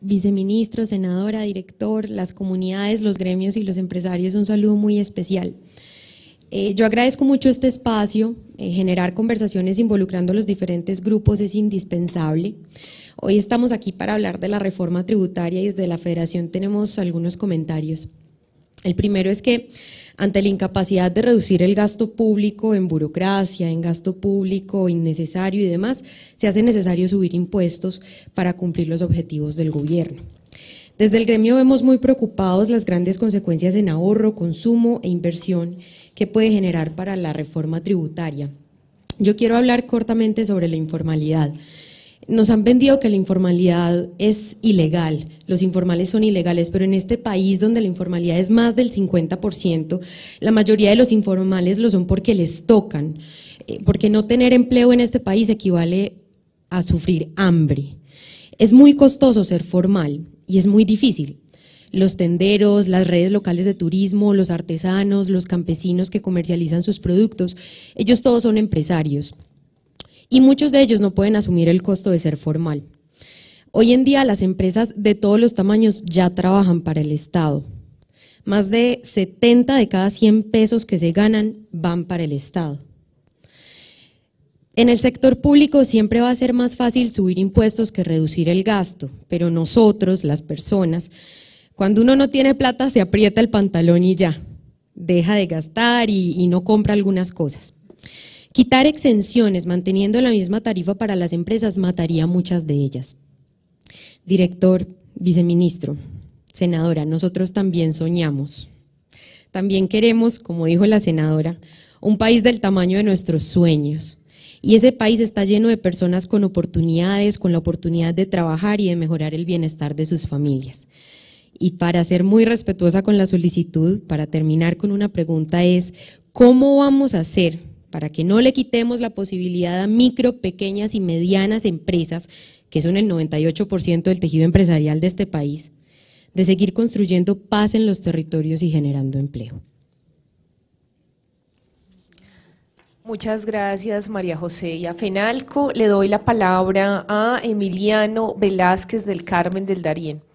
viceministro, senadora, director, las comunidades, los gremios y los empresarios, un saludo muy especial. Eh, yo agradezco mucho este espacio, eh, generar conversaciones involucrando a los diferentes grupos es indispensable. Hoy estamos aquí para hablar de la reforma tributaria y desde la federación tenemos algunos comentarios. El primero es que ante la incapacidad de reducir el gasto público en burocracia, en gasto público innecesario y demás, se hace necesario subir impuestos para cumplir los objetivos del gobierno. Desde el gremio vemos muy preocupados las grandes consecuencias en ahorro, consumo e inversión que puede generar para la reforma tributaria. Yo quiero hablar cortamente sobre la informalidad. Nos han vendido que la informalidad es ilegal, los informales son ilegales, pero en este país donde la informalidad es más del 50%, la mayoría de los informales lo son porque les tocan, eh, porque no tener empleo en este país equivale a sufrir hambre. Es muy costoso ser formal y es muy difícil. Los tenderos, las redes locales de turismo, los artesanos, los campesinos que comercializan sus productos, ellos todos son empresarios y muchos de ellos no pueden asumir el costo de ser formal. Hoy en día las empresas de todos los tamaños ya trabajan para el Estado. Más de 70 de cada 100 pesos que se ganan van para el Estado. En el sector público siempre va a ser más fácil subir impuestos que reducir el gasto, pero nosotros, las personas, cuando uno no tiene plata se aprieta el pantalón y ya, deja de gastar y, y no compra algunas cosas. Quitar exenciones manteniendo la misma tarifa para las empresas mataría muchas de ellas. Director, viceministro, senadora, nosotros también soñamos. También queremos, como dijo la senadora, un país del tamaño de nuestros sueños. Y ese país está lleno de personas con oportunidades, con la oportunidad de trabajar y de mejorar el bienestar de sus familias. Y para ser muy respetuosa con la solicitud, para terminar con una pregunta es, ¿cómo vamos a hacer para que no le quitemos la posibilidad a micro, pequeñas y medianas empresas, que son el 98% del tejido empresarial de este país, de seguir construyendo paz en los territorios y generando empleo. Muchas gracias María José y a Fenalco. Le doy la palabra a Emiliano Velázquez del Carmen del Darién.